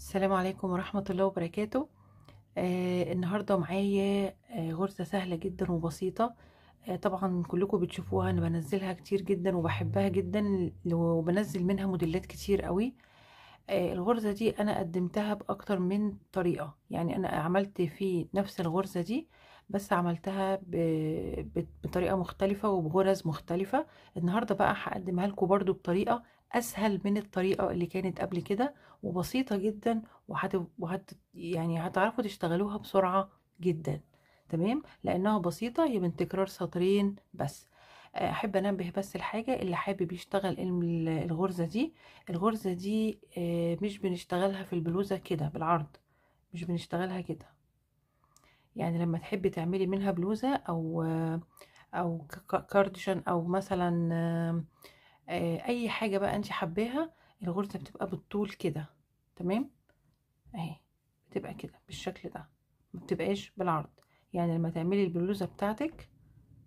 السلام عليكم ورحمة الله وبركاته آه النهاردة معايا آه غرزة سهلة جدا وبسيطة آه طبعا كلكم بتشوفوها انا بنزلها كتير جدا وبحبها جدا وبنزل منها موديلات كتير قوي آه الغرزة دي انا قدمتها باكتر من طريقة يعني انا عملت في نفس الغرزة دي آه بس عملتها بطريقه مختلفه وبغرز مختلفه النهارده بقى هقدمها لكم برده بطريقه اسهل من الطريقه اللي كانت قبل كده وبسيطه جدا وهت وحت... يعني هتعرفوا تشتغلوها بسرعه جدا تمام لانها بسيطه هي من تكرار سطرين بس احب انبه بس الحاجه اللي حابب يشتغل الغرزه دي الغرزه دي آه، مش بنشتغلها في البلوزه كده بالعرض مش بنشتغلها كده يعني لما تحبي تعملي منها بلوزة او او كارديشن او مثلا آه، اي حاجة بقى انت حباها الغرزة بتبقى بالطول كده تمام اهي بتبقى كده بالشكل ده ما بتبقاش بالعرض يعني لما تعملي البلوزة بتاعتك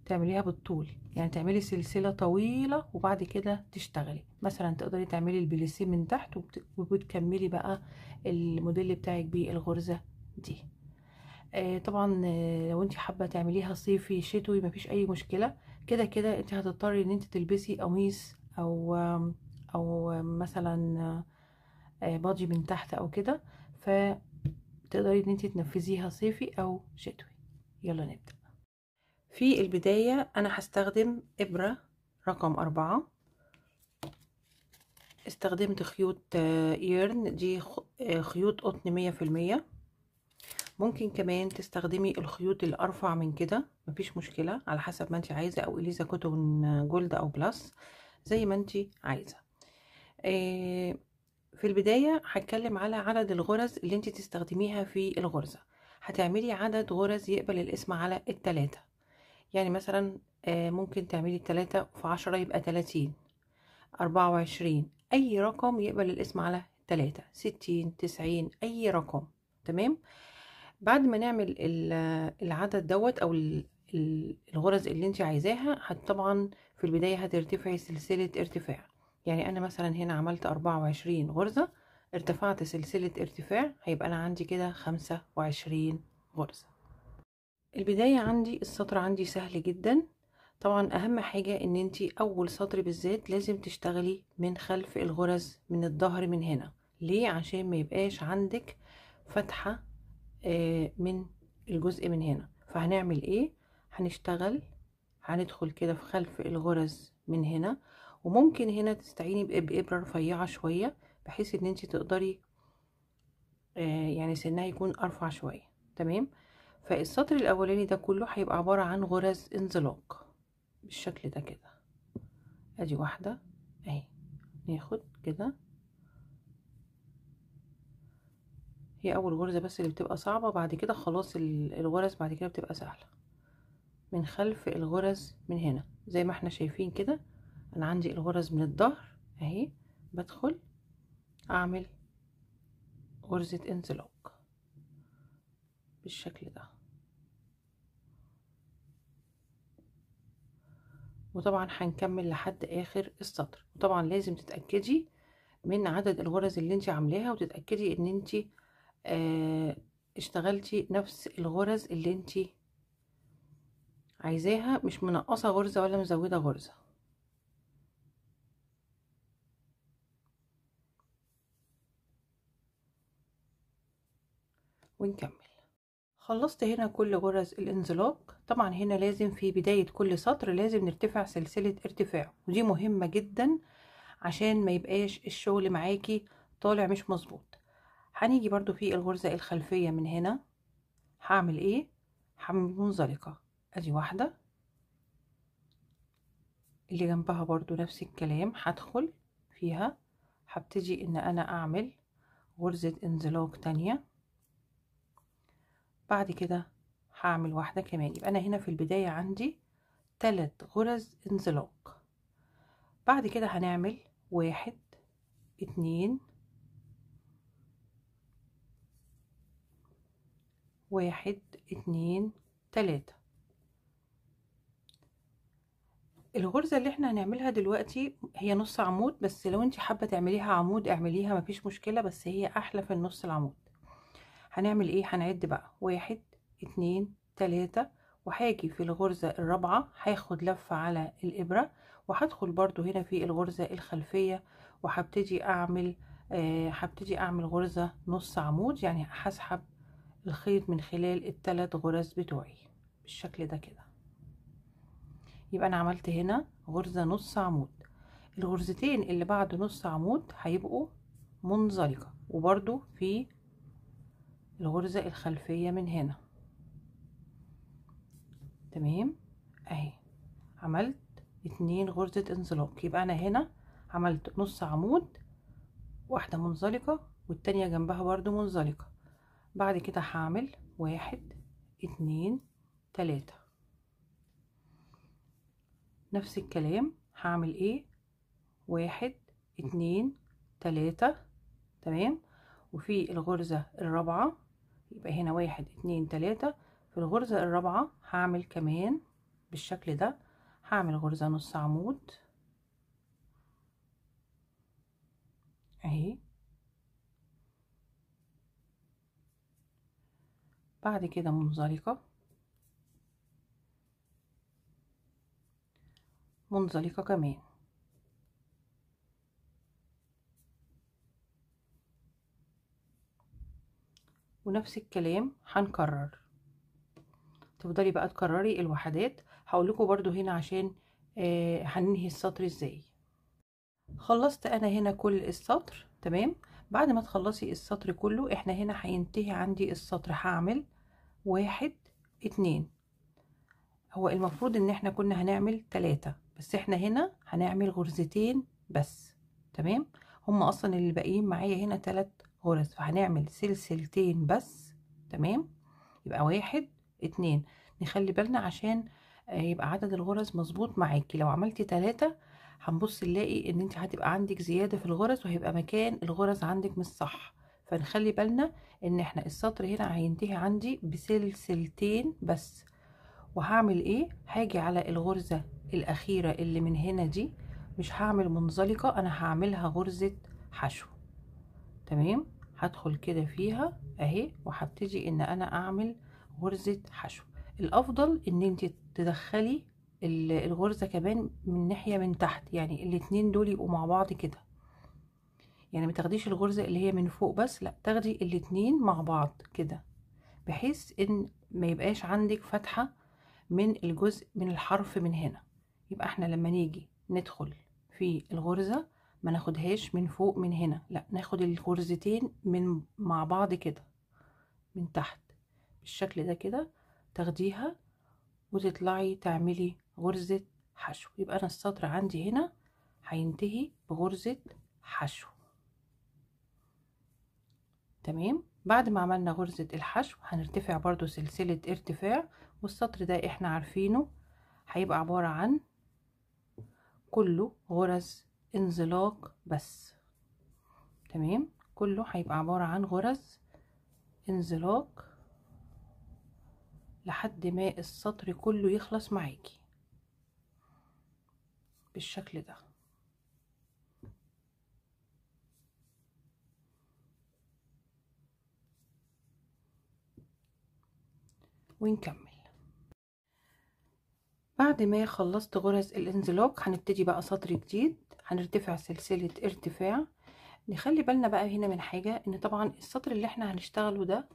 تعمليها بالطول يعني تعملي سلسلة طويلة وبعد كده تشتغلي مثلا تقدري تعملي البليسيه من تحت وبتكملي بقى الموديل بتاعك بالغرزة دي آه، طبعا آه، لو انت حابه تعمليها صيفي شتوي مفيش اي مشكله كده كده انت هتضطري ان انت تلبسي قميص او او مثلا آه، باجي من تحت او كده فتقدري ان انت تنفذيها صيفي او شتوي يلا نبدا في البدايه انا هستخدم ابره رقم أربعة استخدمت خيوط ايرن دي خيوط قطن مية في المية ممكن كمان تستخدمي الخيوط الارفع من كده مفيش مشكله على حسب ما انت عايزه او اليزا كوتون جولد او بلس زي ما انت عايزه آه في البدايه هتكلم على عدد الغرز اللي انت تستخدميها في الغرزه هتعملي عدد غرز يقبل الاسم على التلاتة يعني مثلا آه، ممكن تعملي التلاتة في عشرة يبقى تلاتين أربعة وعشرين أي رقم يقبل الاسم على تلاتة ستين تسعين أي رقم تمام بعد ما نعمل العدد دوت او الغرز اللي انت عايزاها طبعا في البداية هترتفعي سلسلة ارتفاع يعني انا مثلا هنا عملت اربعة وعشرين غرزة ارتفعت سلسلة ارتفاع هيبقى انا عندي كده خمسة وعشرين غرزة البداية عندي السطر عندي سهل جدا طبعا اهم حاجة ان انت اول سطر بالذات لازم تشتغلي من خلف الغرز من الظهر من هنا ليه عشان ما يبقاش عندك فتحة آه، من الجزء من هنا فهنعمل ايه هنشتغل هندخل كده في خلف الغرز من هنا وممكن هنا تستعيني بإبرة رفيعة شوية بحيث ان انت تقدري آه، يعني سنها يكون ارفع شوية تمام فالسطر الاولاني ده كله هيبقى عبارة عن غرز انزلاق بالشكل ده كده ادي واحدة اهي ناخد كده هي اول غرزة بس اللي بتبقى صعبة بعد كده خلاص الغرز بعد كده بتبقى سهلة من خلف الغرز من هنا زي ما احنا شايفين كده انا عندي الغرز من الظهر اهي بدخل اعمل غرزة انزلاق بالشكل ده وطبعا هنكمل لحد اخر السطر وطبعا لازم تتأكدي من عدد الغرز اللي انت عاملاها وتتأكدي ان انت آه، اشتغلتي نفس الغرز اللي انتي عايزاها مش منقصه غرزه ولا مزوده غرزه ونكمل خلصت هنا كل غرز الانزلاق طبعا هنا لازم في بداية كل سطر لازم نرتفع سلسلة ارتفاع ودي مهمة جدا عشان ما يبقاش الشغل معاكي طالع مش مظبوط هنيجي برضو في الغرزة الخلفية من هنا هعمل ايه هعمل منزلقة ادي واحدة اللي جنبها برضو نفس الكلام هدخل فيها هبتدي ان انا اعمل غرزة انزلاق تانية بعد كده هعمل واحدة كمان يبقى انا هنا في البداية عندي تلات غرز انزلاق بعد كده هنعمل واحد اتنين واحد اتنين تلاتة الغرزة اللي احنا هنعملها دلوقتي هي نص عمود بس لو انت حابة تعمليها عمود اعمليها مفيش مشكلة بس هي احلى في النص العمود هنعمل ايه هنعد بقى واحد اتنين تلاتة وهاجي في الغرزة الرابعة هاخد لفة على الابرة وهدخل برضو هنا في الغرزة الخلفية وهبتدي اعمل آه، هبتدي اعمل غرزة نص عمود يعني هسحب الخيط من خلال الثلاث غرز بتوعي بالشكل ده كده يبقى انا عملت هنا غرزه نص عمود الغرزتين اللي بعد نص عمود هيبقوا منزلقه وبرده في الغرزه الخلفيه من هنا تمام اهي عملت اتنين غرزه انزلاق يبقى انا هنا عملت نص عمود واحده منزلقه والتانية جنبها برده منزلقه بعد كده هعمل واحد اتنين تلاتة نفس الكلام هعمل ايه واحد اتنين تلاتة تمام وفي الغرزة الرابعة يبقى هنا واحد اتنين تلاتة في الغرزة الرابعة هعمل كمان بالشكل ده هعمل غرزة نص عمود اهي بعد كده منزلقة منزلقة كمان ونفس الكلام هنكرر تفضلي بقى تكرري الوحدات هقول لكم برده هنا عشان آه هننهي السطر ازاي خلصت انا هنا كل السطر تمام بعد ما تخلصي السطر كله احنا هنا هينتهي عندي السطر هعمل واحد اتنين هو المفروض ان احنا كنا هنعمل تلاتة بس احنا هنا هنعمل غرزتين بس تمام هم اصلا اللي باقيين معايا هنا تلات غرز فهنعمل سلسلتين بس تمام يبقى واحد اتنين نخلي بالنا عشان آه، يبقى عدد الغرز مظبوط معاكي لو عملتي تلاتة هنبص نلاقي ان انت هتبقى عندك زيادة في الغرز وهيبقى مكان الغرز عندك مش صح فنخلي بالنا ان احنا السطر هنا هينتهي عندي بسلسلتين بس وهعمل ايه هاجي على الغرزة الاخيرة اللي من هنا دي مش هعمل منزلقة انا هعملها غرزة حشو تمام هدخل كده فيها اهي وهبتدي ان انا اعمل غرزة حشو الافضل ان انت تدخلي الغرزة كمان من ناحية من تحت يعني الاتنين دول يبقوا مع بعض كده يعني ما تاخديش الغرزة اللي هي من فوق بس لا تاخدي الاتنين مع بعض كده بحيث ان ما يبقاش عندك فتحة من الجزء من الحرف من هنا يبقى احنا لما نيجي ندخل في الغرزة ما ناخدهاش من فوق من هنا لا ناخد الغرزتين من مع بعض كده من تحت بالشكل ده كده تاخديها وتطلعي تعملي غرزة حشو يبقى انا السطر عندي هنا هينتهي بغرزة حشو تمام بعد ما عملنا غرزة الحشو هنرتفع برضو سلسلة ارتفاع والسطر ده احنا عارفينه هيبقى عبارة عن كله غرز انزلاق بس تمام كله هيبقى عبارة عن غرز انزلاق لحد ما السطر كله يخلص معاكي بالشكل ده ونكمل بعد ما خلصت غرز الانزلاق هنبتدي بقى سطر جديد هنرتفع سلسلة ارتفاع نخلي بالنا بقى هنا من حاجة ان طبعا السطر اللي احنا هنشتغله ده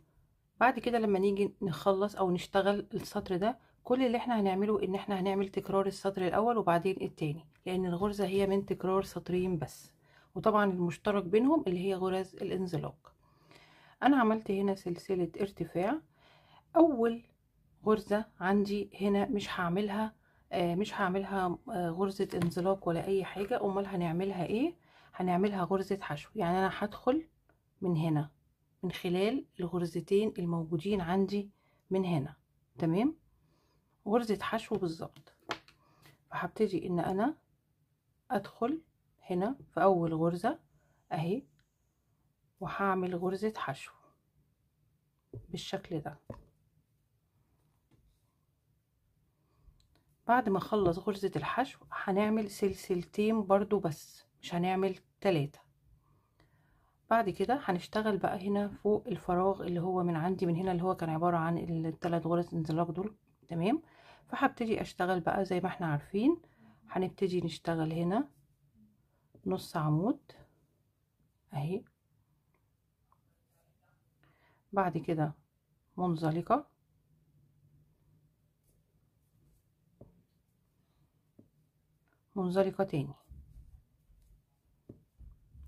بعد كده لما نيجي نخلص او نشتغل السطر ده كل اللي احنا هنعمله ان احنا هنعمل تكرار السطر الاول وبعدين التاني لان الغرزة هي من تكرار سطرين بس وطبعا المشترك بينهم اللي هي غرز الانزلاق انا عملت هنا سلسلة ارتفاع اول غرزة عندي هنا مش هعملها آه مش هعملها آه غرزة انزلاق ولا اي حاجة امال هنعملها ايه هنعملها غرزة حشو يعني انا هدخل من هنا من خلال الغرزتين الموجودين عندي من هنا تمام غرزة حشو بالظبط فهبتدي ان انا ادخل هنا في اول غرزة اهي وهعمل غرزة حشو بالشكل ده بعد ما اخلص غرزة الحشو هنعمل سلسلتين برضو بس مش هنعمل تلاتة بعد كده هنشتغل بقى هنا فوق الفراغ اللي هو من عندي من هنا اللي هو كان عبارة عن التلات غرز انزلاق دول تمام فهبتدي اشتغل بقى زي ما احنا عارفين هنبتدي نشتغل هنا نص عمود اهي بعد كده منزلقة تاني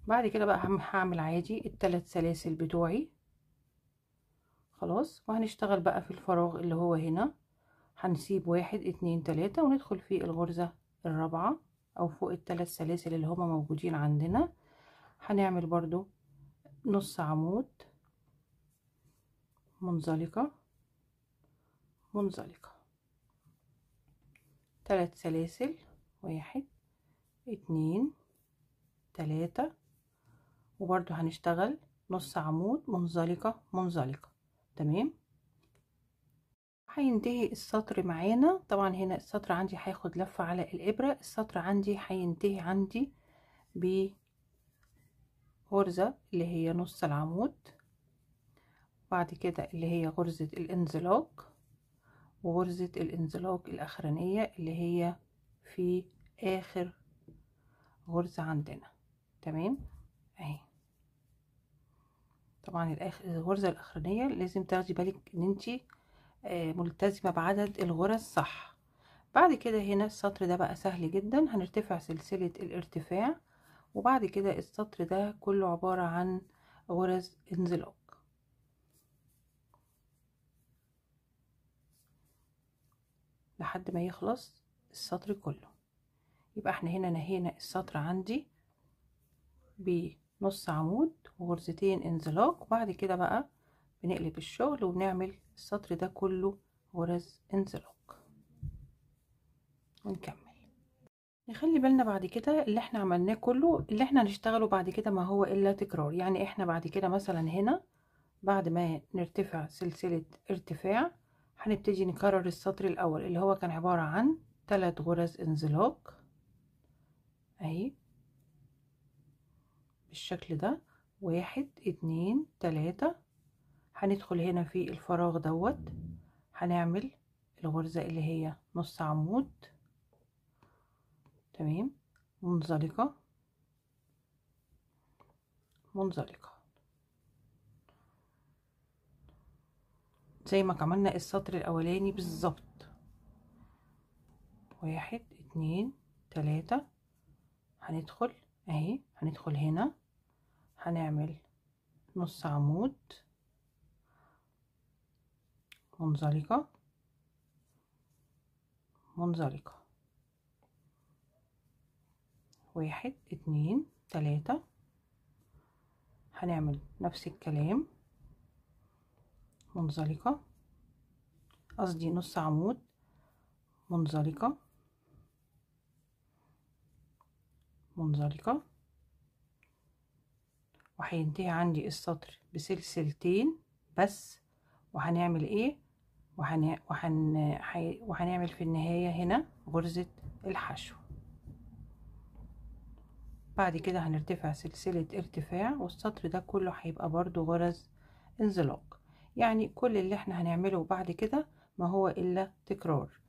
بعد كده بقى هعمل عادي التلات سلاسل بتوعي خلاص وهنشتغل بقى في الفراغ اللي هو هنا هنسيب واحد اتنين تلاتة وندخل في الغرزة الرابعة او فوق التلات سلاسل اللي هما موجودين عندنا هنعمل برضو نص عمود منزلقة منزلقة تلات سلاسل واحد اتنين تلاتة وبرضو هنشتغل نص عمود منزلقة منزلقة تمام هينتهي السطر معانا طبعا هنا السطر عندي هياخد لفة على الإبرة السطر عندي هينتهي عندي بغرزة اللي هي نص العمود بعد كده اللي هي غرزة الانزلاق وغرزة الانزلاق الأخرانية اللي هي في اخر غرزة عندنا تمام اهي طبعا الغرزة الاخرانية لازم تاخدي بالك ان انتي آه، ملتزمة بعدد الغرز صح بعد كده هنا السطر ده بقى سهل جدا هنرتفع سلسلة الارتفاع وبعد كده السطر ده كله عبارة عن غرز انزلاق لحد ما يخلص السطر كله يبقى احنا هنا نهينا السطر عندي بنص عمود وغرزتين انزلاق وبعد كده بقى بنقلب الشغل وبنعمل السطر ده كله غرز انزلاق ونكمل نخلي بالنا بعد كده اللي احنا عملناه كله اللي احنا هنشتغله بعد كده ما هو الا تكرار يعني احنا بعد كده مثلا هنا بعد ما نرتفع سلسلة ارتفاع هنبتدي نكرر السطر الاول اللي هو كان عبارة عن ثلاث غرز انزلاق اهي بالشكل ده واحد اتنين تلاتة هندخل هنا في الفراغ دوت هنعمل الغرزة اللي هي نص عمود تمام منزلقة منزلقة زي ما عملنا السطر الاولاني بالظبط واحد اتنين تلاتة هندخل اهي هندخل هنا هنعمل نص عمود منزلقة منزلقة واحد اتنين تلاتة هنعمل نفس الكلام منزلقة قصدي نص عمود منزلقة منزلقة وهينتهي عندي السطر بسلسلتين بس وهنعمل ايه وهن... وهن... وهنعمل في النهاية هنا غرزة الحشو بعد كده هنرتفع سلسلة ارتفاع والسطر ده كله هيبقى برضو غرز انزلاق يعني كل اللي احنا هنعمله بعد كده ما هو الا تكرار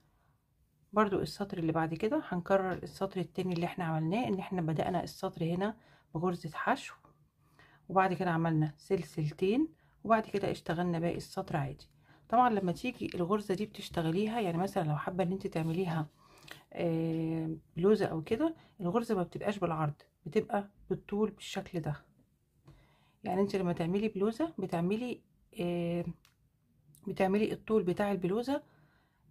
برضو السطر اللي بعد كده هنكرر السطر التاني اللي احنا عملناه ان احنا بدأنا السطر هنا بغرزة حشو وبعد كده عملنا سلسلتين وبعد كده اشتغلنا باقي السطر عادي طبعا لما تيجي الغرزة دي بتشتغليها يعني مثلا لو حابة ان انت تعمليها آه، بلوزة او كده الغرزة ما بتبقاش بالعرض بتبقى بالطول بالشكل ده يعني انت لما تعملي بلوزة بتعملي آه، بتعملي الطول بتاع البلوزة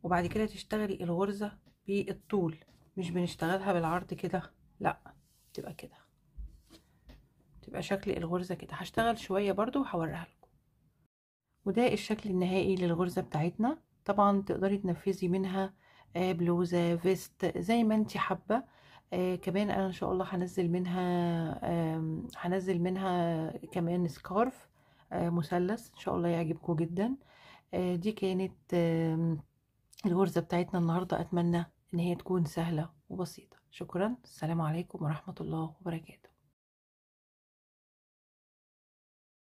وبعد كده تشتغلي الغرزة بالطول مش بنشتغلها بالعرض كده لا تبقى كده تبقى شكل الغرزة كده هشتغل شوية برضو وحورها لكم وده الشكل النهائي للغرزة بتاعتنا طبعا تقدري تنفذي منها آه، بلوزة فيست زي ما انت حابة آه كمان انا ان شاء الله هنزل منها آه هنزل منها كمان سكارف آه مثلث ان شاء الله يعجبكم جدا آه دي كانت آه الغرزة بتاعتنا النهاردة أتمنى إن هي تكون سهلة وبسيطة شكرا السلام عليكم ورحمة الله وبركاته